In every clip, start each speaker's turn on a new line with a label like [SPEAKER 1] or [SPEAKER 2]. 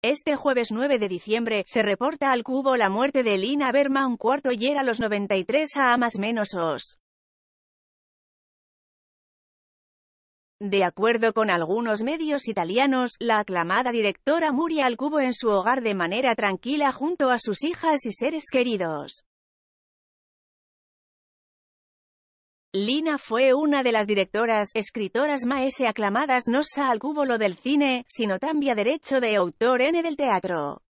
[SPEAKER 1] Este jueves 9 de diciembre, se reporta al cubo la muerte de Lina Berman cuarto y era los 93 a más menos os.
[SPEAKER 2] De acuerdo con algunos medios italianos, la aclamada directora murió al cubo en su hogar de manera tranquila junto a sus hijas y seres queridos. Lina fue una de las directoras, escritoras maese aclamadas no sa al lo del cine, sino también derecho de autor N
[SPEAKER 1] del teatro.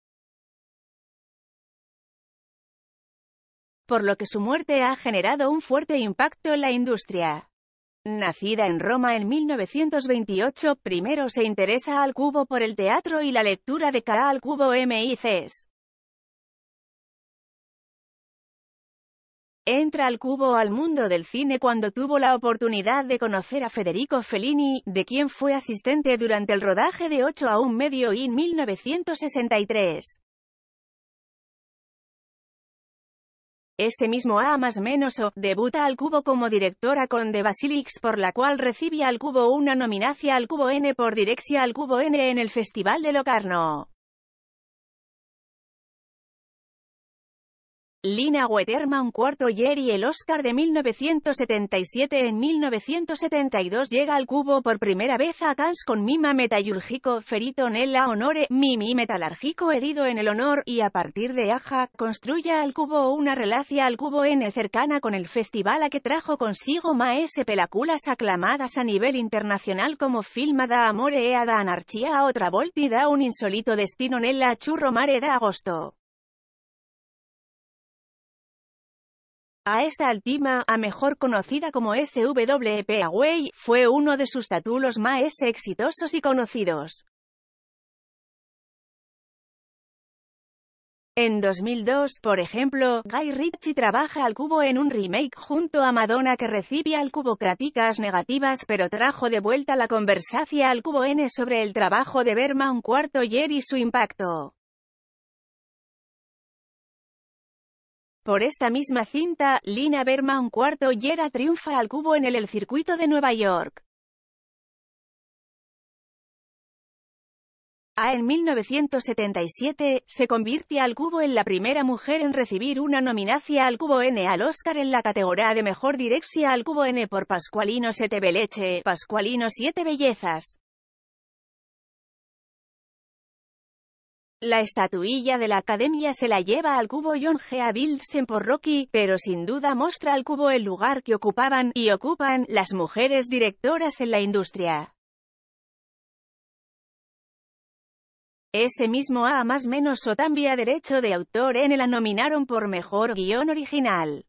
[SPEAKER 1] Por
[SPEAKER 2] lo que su muerte ha generado un fuerte impacto en la industria. Nacida en Roma en 1928, primero se interesa al cubo por el teatro y la lectura de
[SPEAKER 1] cara al cubo MICs.
[SPEAKER 2] Entra al cubo al mundo del cine cuando tuvo la oportunidad de conocer a Federico Fellini, de quien fue asistente durante el rodaje de 8 a un medio y
[SPEAKER 1] 1963. Ese
[SPEAKER 2] mismo A más menos debuta al cubo como directora con The Basilix por la cual recibe al cubo una nominación al cubo N por Direxia al cubo N en el Festival de Locarno.
[SPEAKER 1] Lina Weterma un
[SPEAKER 2] cuarto Jerry y el Oscar de 1977 en 1972 llega al cubo por primera vez a Cannes con Mima Metallurgico Ferito Nella Honore, Mimi Metalurgico herido en el honor, y a partir de Aja, construye al cubo una relación al cubo N cercana con el festival a que trajo consigo maese pelaculas aclamadas a nivel internacional como Filmada Amore e da Anarchia a otra volta y da un insólito destino
[SPEAKER 1] Nella Churro Mare da Agosto.
[SPEAKER 2] A esta Altima, a mejor conocida como SWP Away, fue uno de sus tatulos más exitosos y conocidos. En 2002, por ejemplo, Guy Ritchie trabaja al cubo en un remake junto a Madonna que recibe al cubo críticas negativas pero trajo de vuelta la conversación al cubo N sobre el trabajo de Berma un cuarto ayer y su
[SPEAKER 1] impacto. Por esta misma cinta, Lina Berman cuarto Yera triunfa al cubo en el, circuito de Nueva York. A en
[SPEAKER 2] 1977, se convirtió al cubo en la primera mujer en recibir una nominación al cubo N al Oscar en la categoría de Mejor Dirección al cubo N por Pascualino 7 Beleche,
[SPEAKER 1] Pascualino 7 Bellezas.
[SPEAKER 2] La estatuilla de la academia se la lleva al cubo John G. por Rocky, pero sin duda muestra al cubo el lugar que ocupaban, y ocupan, las mujeres directoras
[SPEAKER 1] en la industria. Ese mismo A más menos o vía Derecho de Autor en la nominaron por Mejor Guión Original.